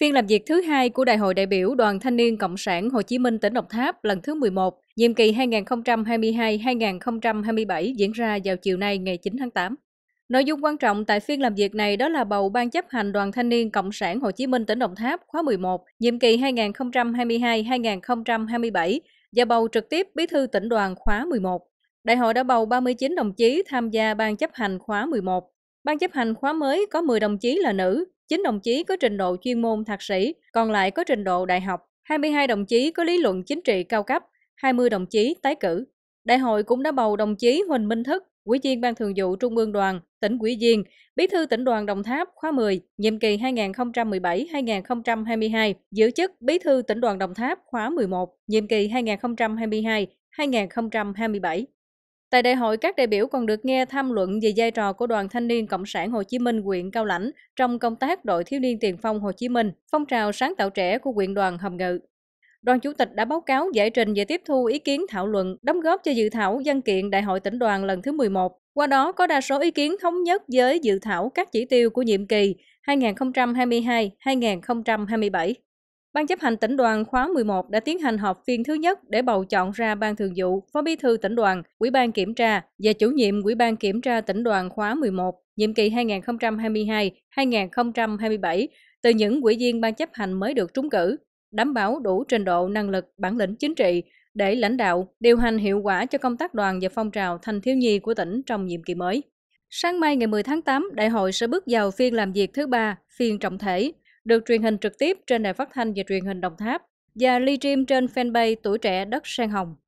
Phiên làm việc thứ hai của Đại hội đại biểu Đoàn Thanh niên Cộng sản Hồ Chí Minh tỉnh Đồng Tháp lần thứ 11, nhiệm kỳ 2022-2027 diễn ra vào chiều nay ngày 9 tháng 8. Nội dung quan trọng tại phiên làm việc này đó là bầu Ban chấp hành Đoàn Thanh niên Cộng sản Hồ Chí Minh tỉnh Đồng Tháp khóa 11, nhiệm kỳ 2022-2027 và bầu trực tiếp Bí thư tỉnh đoàn khóa 11. Đại hội đã bầu 39 đồng chí tham gia Ban chấp hành khóa 11 Ban chấp hành khóa mới có 10 đồng chí là nữ, 9 đồng chí có trình độ chuyên môn thạc sĩ, còn lại có trình độ đại học, 22 đồng chí có lý luận chính trị cao cấp, 20 đồng chí tái cử. Đại hội cũng đã bầu đồng chí Huỳnh Minh Thức, Ủy viên Ban Thường vụ Trung ương Đoàn, tỉnh Ủy viên, Bí thư tỉnh đoàn Đồng Tháp khóa 10, nhiệm kỳ 2017-2022, giữ chức Bí thư tỉnh đoàn Đồng Tháp khóa 11, nhiệm kỳ 2022-2027. Tại đại hội, các đại biểu còn được nghe tham luận về vai trò của Đoàn Thanh niên Cộng sản Hồ Chí Minh huyện Cao Lãnh trong công tác đội thiếu niên tiền phong Hồ Chí Minh, phong trào sáng tạo trẻ của huyện đoàn hầm Ngự. Đoàn Chủ tịch đã báo cáo giải trình về tiếp thu ý kiến thảo luận, đóng góp cho dự thảo văn kiện Đại hội tỉnh đoàn lần thứ 11. Qua đó có đa số ý kiến thống nhất với dự thảo các chỉ tiêu của nhiệm kỳ 2022-2027. Ban chấp hành tỉnh đoàn khóa 11 đã tiến hành họp phiên thứ nhất để bầu chọn ra ban thường vụ, phó bí thư tỉnh đoàn, ủy ban kiểm tra và chủ nhiệm ủy ban kiểm tra tỉnh đoàn khóa 11, nhiệm kỳ 2022-2027 từ những ủy viên ban chấp hành mới được trúng cử, đảm bảo đủ trình độ năng lực bản lĩnh chính trị để lãnh đạo, điều hành hiệu quả cho công tác đoàn và phong trào thanh thiếu nhi của tỉnh trong nhiệm kỳ mới. Sáng mai ngày 10 tháng 8, đại hội sẽ bước vào phiên làm việc thứ ba, phiên trọng thể được truyền hình trực tiếp trên đài phát thanh và truyền hình Đồng Tháp và livestream trên fanpage Tuổi Trẻ Đất Sen Hồng.